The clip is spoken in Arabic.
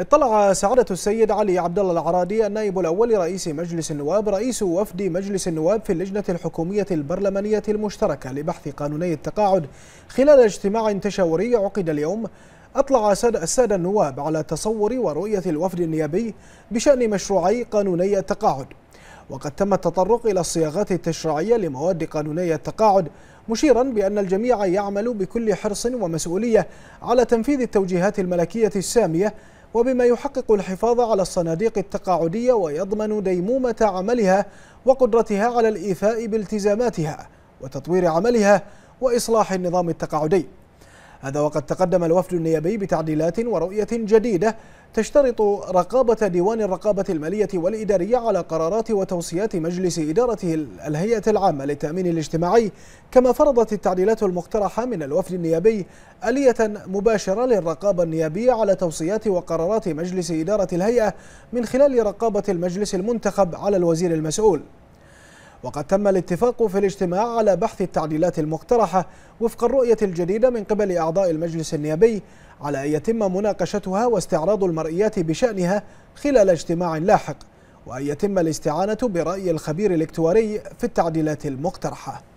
اطلع سعادة السيد علي عبد الله العرادي النائب الأول لرئيس مجلس النواب رئيس وفد مجلس النواب في اللجنة الحكومية البرلمانية المشتركة لبحث قانوني التقاعد خلال اجتماع تشاوري عقد اليوم أطلع السادة النواب على تصور ورؤية الوفد النيابي بشأن مشروعي قانوني التقاعد وقد تم التطرق إلى الصياغات التشريعية لمواد قانوني التقاعد مشيرا بأن الجميع يعمل بكل حرص ومسؤولية على تنفيذ التوجيهات الملكية السامية وبما يحقق الحفاظ على الصناديق التقاعدية ويضمن ديمومة عملها وقدرتها على الإيفاء بالتزاماتها وتطوير عملها وإصلاح النظام التقاعدي هذا وقد تقدم الوفد النيابي بتعديلات ورؤية جديدة تشترط رقابة ديوان الرقابة المالية والإدارية على قرارات وتوصيات مجلس إدارته الهيئة العامة للتأمين الاجتماعي كما فرضت التعديلات المقترحة من الوفد النيابي آلية مباشرة للرقابة النيابية على توصيات وقرارات مجلس إدارة الهيئة من خلال رقابة المجلس المنتخب على الوزير المسؤول وقد تم الاتفاق في الاجتماع على بحث التعديلات المقترحة وفق الرؤية الجديدة من قبل أعضاء المجلس النيابي على أن يتم مناقشتها واستعراض المرئيات بشأنها خلال اجتماع لاحق وأن يتم الاستعانة برأي الخبير الاكتواري في التعديلات المقترحة